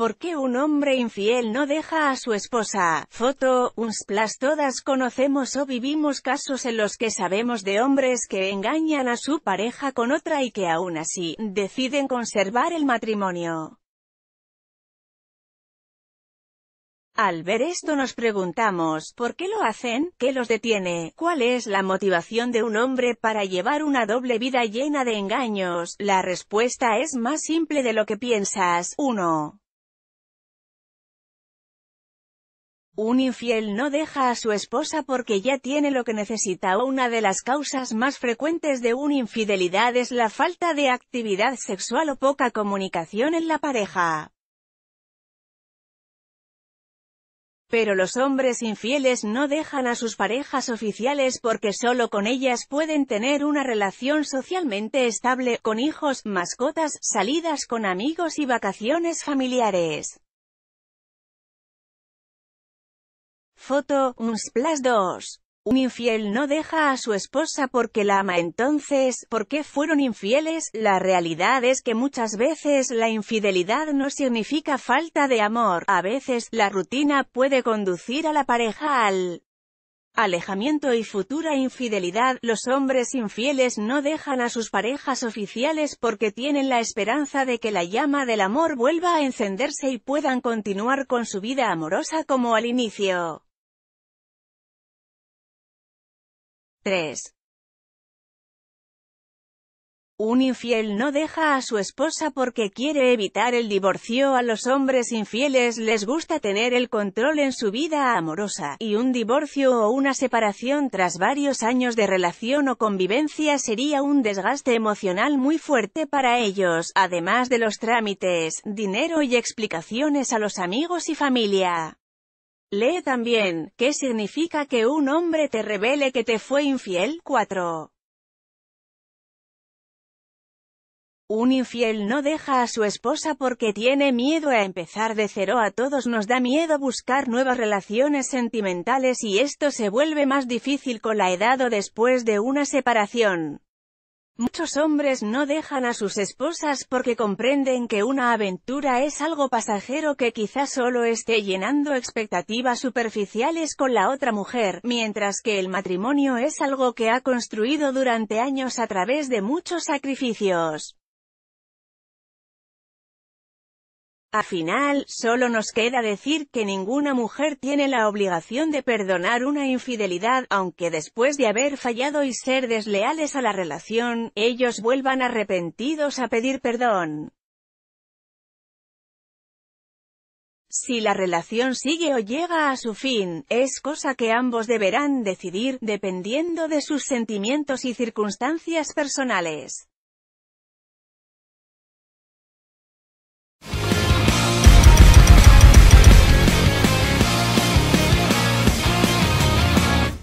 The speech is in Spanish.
¿Por qué un hombre infiel no deja a su esposa? Foto, unsplash, Todas conocemos o vivimos casos en los que sabemos de hombres que engañan a su pareja con otra y que aún así, deciden conservar el matrimonio. Al ver esto nos preguntamos, ¿por qué lo hacen? ¿Qué los detiene? ¿Cuál es la motivación de un hombre para llevar una doble vida llena de engaños? La respuesta es más simple de lo que piensas. Uno Un infiel no deja a su esposa porque ya tiene lo que necesita. Una de las causas más frecuentes de una infidelidad es la falta de actividad sexual o poca comunicación en la pareja. Pero los hombres infieles no dejan a sus parejas oficiales porque solo con ellas pueden tener una relación socialmente estable, con hijos, mascotas, salidas con amigos y vacaciones familiares. Foto, un splash 2. Un infiel no deja a su esposa porque la ama entonces, ¿por qué fueron infieles? La realidad es que muchas veces la infidelidad no significa falta de amor, a veces, la rutina puede conducir a la pareja al alejamiento y futura infidelidad, los hombres infieles no dejan a sus parejas oficiales porque tienen la esperanza de que la llama del amor vuelva a encenderse y puedan continuar con su vida amorosa como al inicio. 3. Un infiel no deja a su esposa porque quiere evitar el divorcio. A los hombres infieles les gusta tener el control en su vida amorosa, y un divorcio o una separación tras varios años de relación o convivencia sería un desgaste emocional muy fuerte para ellos, además de los trámites, dinero y explicaciones a los amigos y familia. Lee también, ¿qué significa que un hombre te revele que te fue infiel? 4. Un infiel no deja a su esposa porque tiene miedo a empezar de cero. A todos nos da miedo buscar nuevas relaciones sentimentales y esto se vuelve más difícil con la edad o después de una separación. Muchos hombres no dejan a sus esposas porque comprenden que una aventura es algo pasajero que quizás solo esté llenando expectativas superficiales con la otra mujer, mientras que el matrimonio es algo que ha construido durante años a través de muchos sacrificios. A final, solo nos queda decir que ninguna mujer tiene la obligación de perdonar una infidelidad, aunque después de haber fallado y ser desleales a la relación, ellos vuelvan arrepentidos a pedir perdón. Si la relación sigue o llega a su fin, es cosa que ambos deberán decidir, dependiendo de sus sentimientos y circunstancias personales.